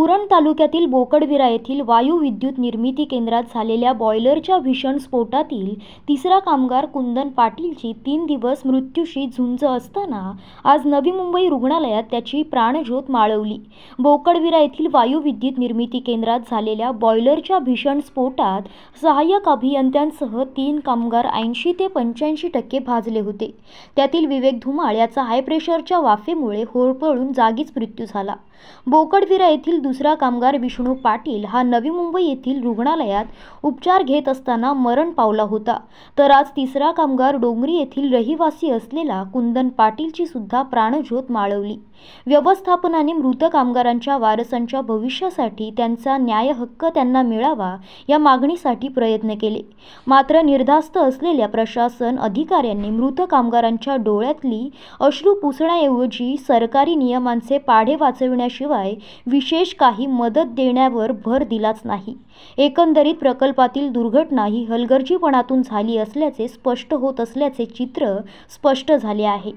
उरण तालुक्यातील बोकडविरा येथील वायू विद्युत निर्मिती केंद्रात झालेल्या बॉयलरच्या भीषण स्फोटातील तिसरा कामगार कुंदन पाटीलची तीन दिवस मृत्यूशी झुंज असताना आज नवी मुंबई रुग्णालयात त्याची प्राणज्योत माळवली बोकडविरा येथील वायू विद्युत निर्मिती केंद्रात झालेल्या बॉयलरच्या भीषण स्फोटात सहाय्यक अभियंत्यांसह तीन कामगार ऐंशी ते पंच्याऐंशी टक्के भाजले होते त्यातील विवेक धुमाळ याचा हाय प्रेशरच्या वाफेमुळे होरपळून जागीच मृत्यू झाला बोकडविरा येथील दुसरा कामगार विष्णू पाटील हा नवी मुंबई येथील रुग्णालयात उपचार घेत असताना मरण पावला होता तर आज तिसरा कामगार डोंगरी येथील रहिवासी असलेला कुंदन पाटीलची सुद्धा प्राणज्योत माळवली व्यवस्थापनाने मृत कामगारांच्या वारसांच्या भविष्यासाठी त्यांचा न्याय हक्क त्यांना मिळावा या मागणीसाठी प्रयत्न केले मात्र निर्धास्त असलेल्या प्रशासन अधिकाऱ्यांनी मृत कामगारांच्या डोळ्यातली अश्रू पुसण्याऐवजी सरकारी नियमांचे पाढे वाचविण्याशिवाय विशेष विशेष काही मदत देण्यावर भर दिलाच नाही एकंदरीत प्रकल्पातील दुर्घटना ही हलगर्जीपणातून झाली असल्याचे स्पष्ट होत असल्याचे चित्र स्पष्ट झाले आहे